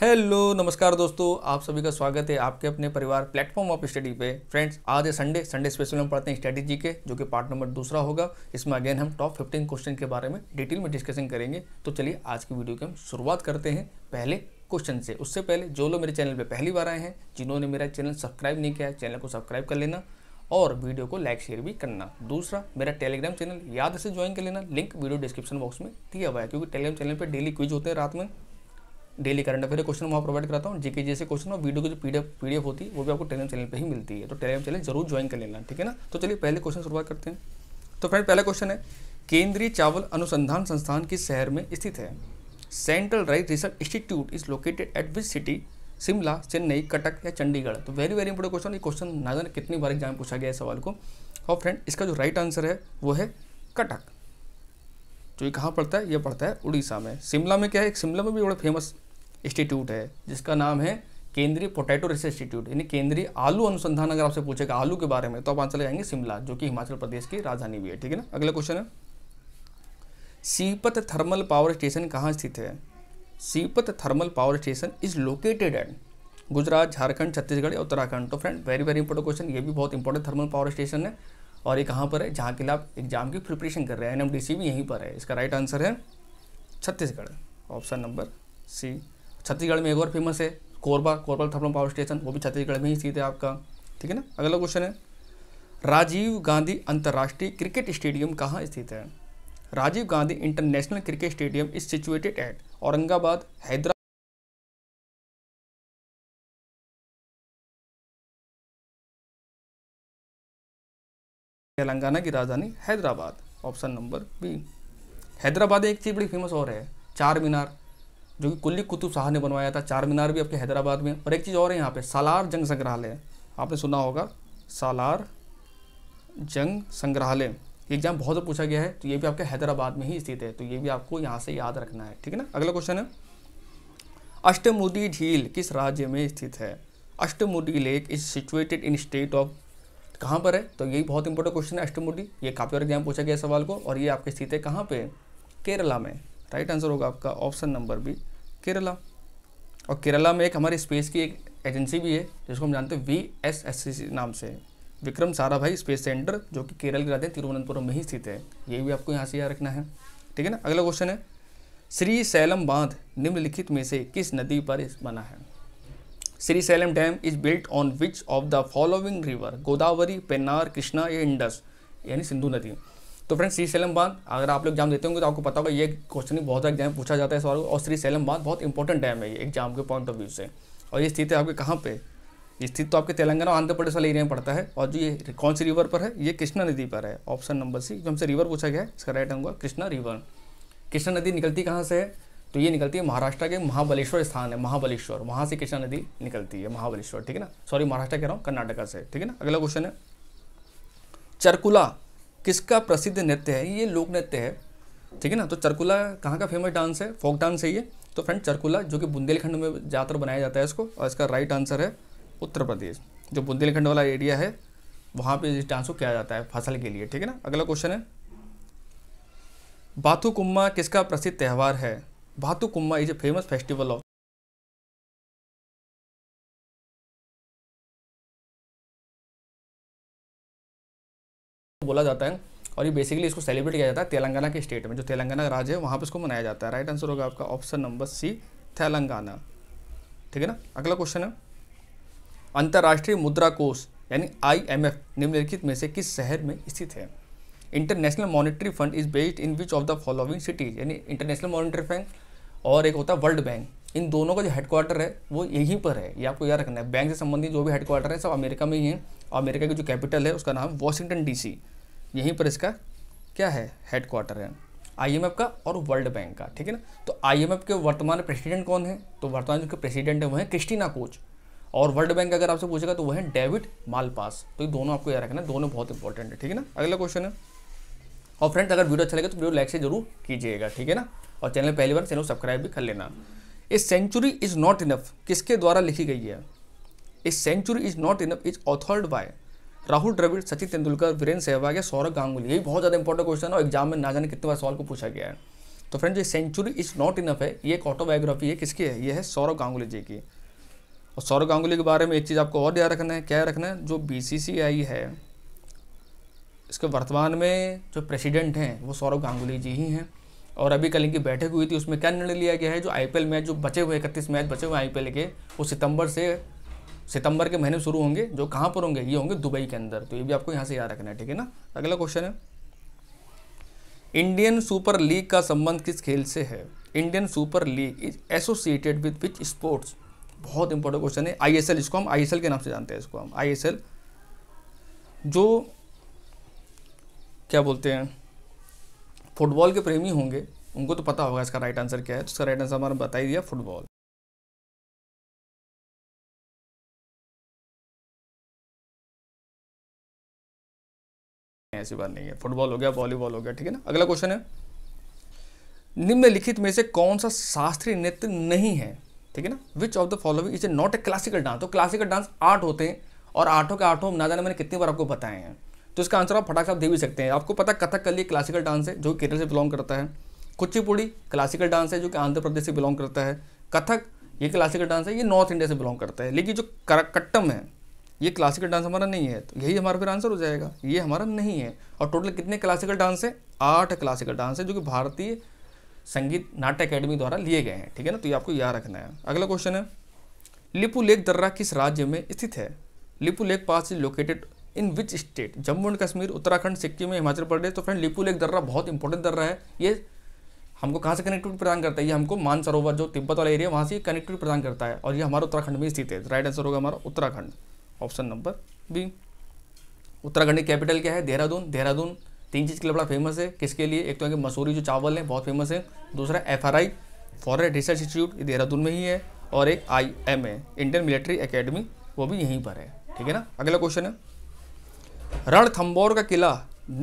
hello नमस्कार दोस्तों आप सभी का स्वागत है आपके अपने परिवार प्लेटफॉर्म ऑफ स्टडी पे फ्रेंड्स आज है संडे संडे स्पेशल हम पढ़ते हैं स्ट्रेटेजी के जो कि पार्ट नंबर दूसरा होगा इसमें अगेन हम टॉप 15 क्वेश्चन के बारे में डिटेल में डिस्कशन करेंगे तो चलिए आज की वीडियो की हम शुरुआत करते हैं पहले क्वेश्चन से उससे पहले जो लोग मेरे चैनल पर पहली बार आए हैं जिन्होंने मेरा चैनल सब्सक्राइब नहीं किया चैनल को सब्सक्राइब कर लेना और वीडियो को लाइक शेयर भी करना दूसरा मेरा टेलीग्राम चैनल याद से ज्वाइन कर लेना लिंक वीडियो डिस्क्रिप्शन बॉक्स में दिया हुआ है क्योंकि टेलीग्राम चैनल पर डेली क्विज होते हैं रात में डेली करंट अफेयर क्वेश्चन वहाँ प्रोवाइड कराता हूँ जेके जैसे क्वेश्चन और वीडियो की जो पीडीएफ पीडीएफ होती है वो भी आपको टेलीग्राम चैनल पर ही मिलती है तो टेलीग्राम चैनल जरूर ज्वाइन कर लेना ठीक है ना तो चलिए पहले क्वेश्चन शुरुआत करते हैं तो फ्रेंड पहला क्वेश्चन है केंद्रीय चावल अनुसंधान संस्थान किस शहर में स्थित है central rice research institute is located at which city Shimla Chennai Cuttack या चंडीगढ़ तो वेरी वेरी इंपॉर्टेंट क्वेश्चन ये क्वेश्चन ना जाने कितनी बार एग्जाम पूछा गया है सवाल को और फ्रेंड इसका जो राइट आंसर है वो है कटक जो तो ये कहाँ पड़ता है ये पड़ता है उड़ीसा में शिमला में क्या है शिमला में भी बड़ा फेमस इंस्टीट्यूट है जिसका नाम है केंद्रीय पोटैटो रिसर्च इंस्टीट्यूट यानी केंद्रीय आलू अनुसंधान अगर आपसे पूछेगा आलू के बारे में तो आप आंसर लगाएंगे शिमला जो कि हिमाचल प्रदेश की राजधानी भी है ठीक है ना अगला क्वेश्चन है सीपत थर्मल पावर स्टेशन कहाँ स्थित है Sipat thermal power station is located at Gujarat Jharkhand Chhattisgarh Uttarakhand तो friend very very important question ये भी बहुत इंपॉर्टेंट थर्मल पावर स्टेशन है और ये कहाँ पर है जहाँ के लिए आप एग्जाम की प्रिपरेशन कर रहे हैं एनएमडीसी भी यहीं पर है इसका राइट आंसर है Chhattisgarh option number C Chhattisgarh में एक और फेमस है Korba Korba thermal power station वो भी छत्तीसगढ़ में ही स्थित है आपका ठीक है ना अगला क्वेश्चन है राजीव गांधी अंतर्राष्ट्रीय क्रिकेट स्टेडियम कहाँ स्थित है Rajiv Gandhi international cricket stadium is situated at Aurangabad Hyderabad Telangana की राजधानी Hyderabad option number B Hyderabad एक चीज बड़ी फेमस और है चार मीनार जो कि कुल्ली कुतुब शाह ने बनवाया था चार मीनार भी आपके हैदराबाद में और एक चीज़ और है यहाँ पे सालार जंग संग्रहालय आपने सुना होगा सालार जंग संग्रहालय एग्जाम बहुत पूछा गया है तो ये भी आपके हैदराबाद में ही स्थित है तो ये भी आपको यहाँ से याद रखना है ठीक है ना अगला क्वेश्चन है अष्टमुदी झील किस राज्य में स्थित है Ashtamudi lake is situated in state of कहाँ पर है तो यही बहुत इंपॉर्टेंट क्वेश्चन है अष्टमुडी ये काफ़ी और एग्जाम पूछा गया सवाल को और ये आपके स्थित है कहाँ पर केरला में राइट आंसर होगा आपका ऑप्शन नंबर बी केरला और केरला में एक हमारे स्पेस की एक एजेंसी भी है जिसको हम जानते हैं वी एस एस सी नाम से विक्रम साराभाई स्पेस सेंटर जो कि केरल की राजधानी तिरुवनंतपुरम में ही स्थित है ये भी आपको यहाँ से याद रखना है ठीक है ना अगला क्वेश्चन है श्री सैलम बांध निम्नलिखित में से किस नदी पर बना है Srisailam dam is built on which of the following river Godavari Pennar Krishna या इंडस यानी सिंधु नदी तो फ्रेंड्स श्री सैलम बांध अगर आप लोग एग्जाम देते होंगे तो आपको पता होगा ये क्वेश्चन बहुत एग्जाम पूछा जाता है सवाल और श्री सैलम बांध बहुत इंपॉर्टेंट डैम है ये एग्जाम के पॉइंट ऑफ व्यू से और ये स्थित है आपके कहाँ पे स्थित तो आपके तेलंगाना आंध्र प्रदेश वाले एरिया में पड़ता है और जो ये कौन सी रिवर पर है ये कृष्णा नदी पर है ऑप्शन नंबर सी जो हमसे रिवर पूछा गया है इसका राइट होगा कृष्णा रिवर कृष्णा नदी निकलती कहाँ से है तो ये निकलती है महाराष्ट्र के महाबलेश्वर स्थान है महाबलेश्वर वहाँ से कृष्णा नदी निकलती है महाबलेश्वर ठीक है ना सॉरी महाराष्ट्र कह रहा हूँ कर्नाटका से ठीक है ना अगला क्वेश्चन है चरकुला किसका प्रसिद्ध नृत्य है ये लोक नृत्य है ठीक है ना तो चरकुला कहाँ का फेमस डांस है फोक डांस है ये तो फ्रेंड चरकुला जो कि बुंदेलखंड में ज़्यादातर बनाया जाता है इसको और इसका राइट आंसर है उत्तर प्रदेश जो बुंदेलखंड वाला एरिया है वहाँ पे इस डांस को किया जाता है फसल के लिए ठीक है ना अगला क्वेश्चन है बाथुकुम्मा किसका प्रसिद्ध त्यौहार है Bathukamma is a famous festival of बोला जाता है और ये बेसिकली इसको सेलिब्रेट किया जाता है तेलंगाना के स्टेट में जो तेलंगाना राज्य है वहाँ पर इसको मनाया जाता है राइट आंसर होगा आपका ऑप्शन नंबर सी तेलंगाना ठीक है ना अगला क्वेश्चन है अंतर्राष्ट्रीय मुद्रा कोष यानी आईएमएफ निम्नलिखित में से किस शहर में स्थित है international monetary fund is based in which of the following cities यानी इंटरनेशनल मॉनिटरी फंड और एक होता है वर्ल्ड बैंक इन दोनों का जो हेडक्वार्टर है वो यहीं पर है ये आपको याद रखना है बैंक से संबंधित जो भी हेडक्वार्टर है सब अमेरिका में ही है और अमेरिका की जो कैपिटल है उसका नाम वॉशिंगटन डीसी यहीं पर इसका क्या है हेड क्वार्टर है आईएमएफ का और वर्ल्ड बैंक का ठीक है ना तो आईएमएफ के वर्तमान प्रेसिडेंट कौन है तो वर्तमान जो प्रेसिडेंट है वह है क्रिस्टीना कोच और वर्ल्ड बैंक अगर आपसे पूछेगा तो वह है डेविड मालपास तो ये दोनों आपको याद रखना दोनों बहुत इंपॉर्टेंट है ठीक है ना अगला क्वेश्चन है और फ्रेंड्स अगर वीडियो अच्छा लगे तो वीडियो लाइक से जरूर कीजिएगा ठीक है ना और चैनल पहली बार चैनल सब्सक्राइब भी कर लेना a century is not enough किसके द्वारा लिखी गई है a century is not enough is authored by Rahul Dravid Sachin Tendulkar Virender Sehwag या सौरभ गांगुली यही बहुत ज़्यादा इंपॉर्टेंट क्वेश्चन है और एग्जाम में ना जाने कितने बार सवाल को पूछा गया है तो फ्रेंड ये सेंचुरी इज नॉट इनफ है ये एक ऑटोबायोग्राफी है किसकी है ये है सौरभ गांगुली जी की और सौरभ गांगुली के बारे में एक चीज़ आपको और याद रखना है क्या रखना है जो बी है इसके वर्तमान में जो प्रेसिडेंट हैं वो सौरभ गांगुली जी ही हैं और अभी कल इनकी बैठक हुई थी उसमें क्या निर्णय लिया गया है जो आईपीएल मैच जो बचे हुए इकतीस मैच बचे हुए आईपीएल के वो सितंबर से सितंबर के महीने शुरू होंगे जो कहाँ पर होंगे ये होंगे दुबई के अंदर तो ये भी आपको यहाँ से याद रखना है ठीक है ना अगला क्वेश्चन है इंडियन सुपर लीग का संबंध किस खेल से है Indian super league is associated with which sports बहुत इंपॉर्टेंट क्वेश्चन है आईएसएल इसको हम आईएसएल के नाम से जानते हैं इसको हम आईएसएल जो क्या बोलते हैं फुटबॉल के प्रेमी होंगे उनको तो पता होगा इसका राइट आंसर क्या है तो इसका राइट आंसर हमारा बता ही दिया फुटबॉल ऐसी बात नहीं है फुटबॉल हो गया वॉलीबॉल हो गया ठीक है ना अगला क्वेश्चन है निम्नलिखित में से कौन सा शास्त्रीय नृत्य नहीं है ठीक है ना which of the following is a not a classical dance तो क्लासिकल डांस आठ होते हैं और आठों के आठों ना जाने मैंने कितनी बार आपको बताए हैं तो इसका आंसर आप फटाक से दे भी सकते हैं आपको पता कथक कली क्लासिकल डांस है जो केरल से बिलोंग करता है कुचिपुड़ी क्लासिकल डांस है जो कि आंध्र प्रदेश से बिलोंग करता है कथक ये क्लासिकल डांस है ये नॉर्थ इंडिया से बिलोंग करता है लेकिन जो कट्टम है ये क्लासिकल डांस हमारा नहीं है तो यही हमारा फिर आंसर हो जाएगा ये हमारा नहीं है और टोटल कितने क्लासिकल डांस है आठ क्लासिकल डांस है जो कि भारतीय संगीत नाट्य अकेडमी द्वारा लिए गए हैं ठीक है ना तो ये आपको याद रखना है अगला क्वेश्चन है लिपू लेक दर्रा किस राज्य में स्थित है Lipulekh pass is located in which state Jammu and Kashmir Uttarakhand Sikkim Himachal Pradesh तो फ्रेंड लिपू लेक दर्रा बहुत इंपॉर्टेंट दर्रा है ये हमको कहाँ से कनेक्टिविटी प्रदान करता है ये हमको मानसरोवर जो तिब्बत वाला एरिया वहाँ से कनेक्टिविटी प्रदान करता है और ये हमारा उत्तराखंड में स्थित है राइट आंसर होगा हमारा Uttarakhand option number B Uttarakhand की कैपिटल क्या है देहरादून देहरादून तीन चीज़ के लिए बड़ा फेमस है किसके लिए एक तो है कि मसूरी जो चावल है बहुत फेमस है दूसरा F R I forest research institute ये देहरादून में ही है और एक I M A Indian military academy वो भी यहीं पर है ठीक है ना अगला क्वेश्चन है रणथम्बोर का किला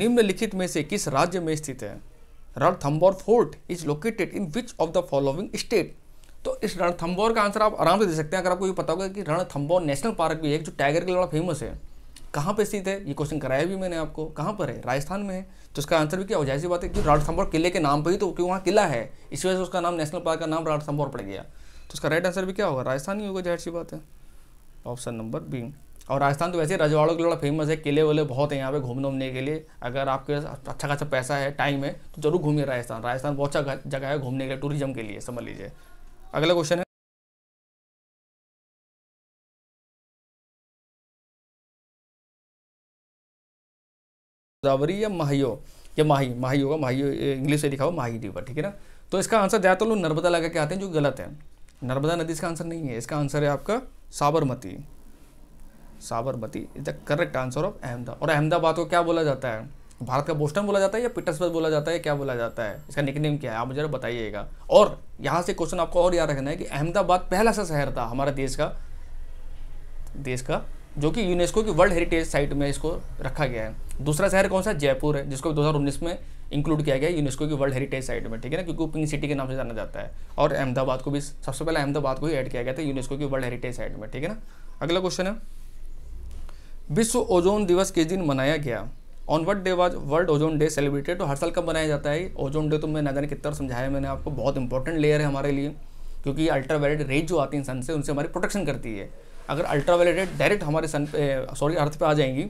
निम्नलिखित में से किस राज्य में स्थित है Ranthambore fort is located in which of the following state तो इस रणथंबोर का आंसर आप आराम से दे सकते हैं अगर आपको ये पता होगा कि रणथंबोर नेशनल पार्क भी है जो टाइगर के लिए बड़ा फेमस है कहाँ पे स्थित है ये क्वेश्चन कराया भी मैंने आपको कहाँ पर है राजस्थान में है तो उसका आंसर भी क्या हो जाए बात है कि रणथंबोर किले के नाम पर ही तो क्योंकि वहाँ किला है इस वजह से उसका नाम नेशनल पार्क का नाम रणथंबोर पड़ गया तो उसका राइट आंसर भी क्या होगा राजस्थान ही होगा जाहिर सी बात है ऑप्शन नंबर बी और राजस्थान तो वैसे रजवाड़ों के लिए बड़ा फेमस है किले वले बहुत हैं यहाँ पे घूमने उमने के लिए अगर आपके पास अच्छा खासा पैसा है टाइम है तो जरूर घूमिए राजस्थान राजस्थान बहुत अच्छा जगह है घूमने के लिए टूरिज्म के लिए समझ लीजिए अगला क्वेश्चन है गोदावरी या माहियो या माही माही होगा माही इंग्लिश से लिखा हो माही रिवर ठीक है ना तो इसका आंसर ज़्यादातर लोग नर्मदा लगा के आते हैं जो गलत है नर्मदा नदी इसका आंसर नहीं है इसका आंसर है आपका Sabarmati Sabarmati is the correct answer of अहमदा और अहमदाबाद को क्या बोला जाता है भारत का बोस्टन बोला जाता है या पीटर्सबर्ग बोला जाता है क्या बोला जाता है इसका निकनेम क्या है आप मुझे बताइएगा और यहाँ से क्वेश्चन आपको और याद रखना है कि अहमदाबाद पहला सा शहर था हमारा देश का देश का जो कि यूनेस्को की वर्ल्ड हेरिटेज साइट में इसको रखा गया है दूसरा शहर कौन सा जयपुर है जिसको 2019 में इंक्लूड किया गया यूनेस्को की वर्ल्ड हेरिटेज साइट में ठीक है ना क्योंकि पिंक सिटी के नाम से जाना जाता है और अहमदाबाद को भी सबसे पहले अहमदाबाद को ही ऐड किया गया था यूनेस्को की वर्ल्ड हेरिटेज साइट में ठीक है ना अगला क्वेश्चन है विश्व ओजोन दिवस किस दिन मनाया गया on what day was world ozone day celebrated तो हर साल कब मनाया जाता है ओजोन डे तो मैं नगर कितना समझाया मैंने आपको बहुत इंपॉर्टेंट लेयर है हमारे लिए क्योंकि अल्ट्रा वायलेट रेज जो आती है सन से उनसे हमारी प्रोटेक्शन करती है अगर अल्ट्रा वायलेट डायरेक्ट हमारे सन पे सॉरी अर्थ पे आ जाएंगी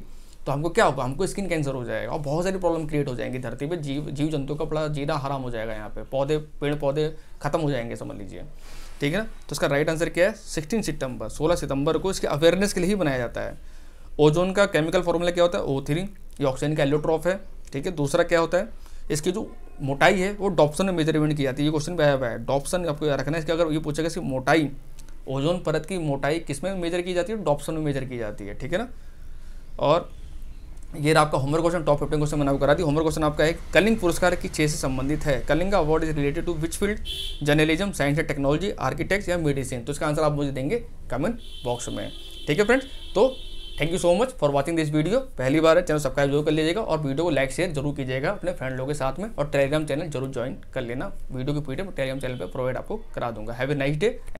तो हमको क्या होगा हमको स्किन कैंसर हो जाएगा और बहुत सारी प्रॉब्लम क्रिएट हो जाएंगी धरती पे जीव जीव जंतु का बड़ा जीना हराम हो जाएगा यहाँ पे पौधे पेड़ पौधे खत्म हो जाएंगे समझ लीजिए ठीक है ना तो इसका राइट आंसर क्या है सिक्सटीन सितंबर सोलह सितंबर को इसके अवेयरनेस के लिए ही बनाया जाता है ओजोन का केमिकल फॉर्मूला क्या होता है ओ थ्री ये ऑक्सीजन का एलोट्रॉफ है ठीक है दूसरा क्या होता है इसकी जो मोटाई है वो डॉप्सन में मेजरमेंट की जाती है ये क्वेश्चन भी आया हुआ है डॉप्सन आपको याद रखना है इसके अगर ये पूछेगा कि मोटाई ओजोन परत की मोटाई किस में मेजर की जाती है डॉप्सन में मेजर की जाती है ठीक है ना और ये आपका homework question top fifteen question मैंने आपको करा दी होमवर्क क्वेश्चन आपका एक कलिंग पुरस्कार की छः से संबंधित है कलिंग का award is related to which field journalism science and technology architect या मेडिसिन तो इसका आंसर आप मुझे देंगे कमेंट बॉक्स में ठीक है फ्रेंड्स तो thank you so much for watching this video पहली बार है चैनल सब्सक्राइब जरूर कर लीजिएगा और वीडियो को लाइक शेयर जरूर कीजिएगा अपने फ्रेंड लोगों के साथ में और टेलीग्राम चैनल जरूर ज्वाइन कर लेना वीडियो की पीडीएफ टेलीग्राम चैनल पर प्रोवाइड आपको करा दूंगा हैवे ए नाइस डे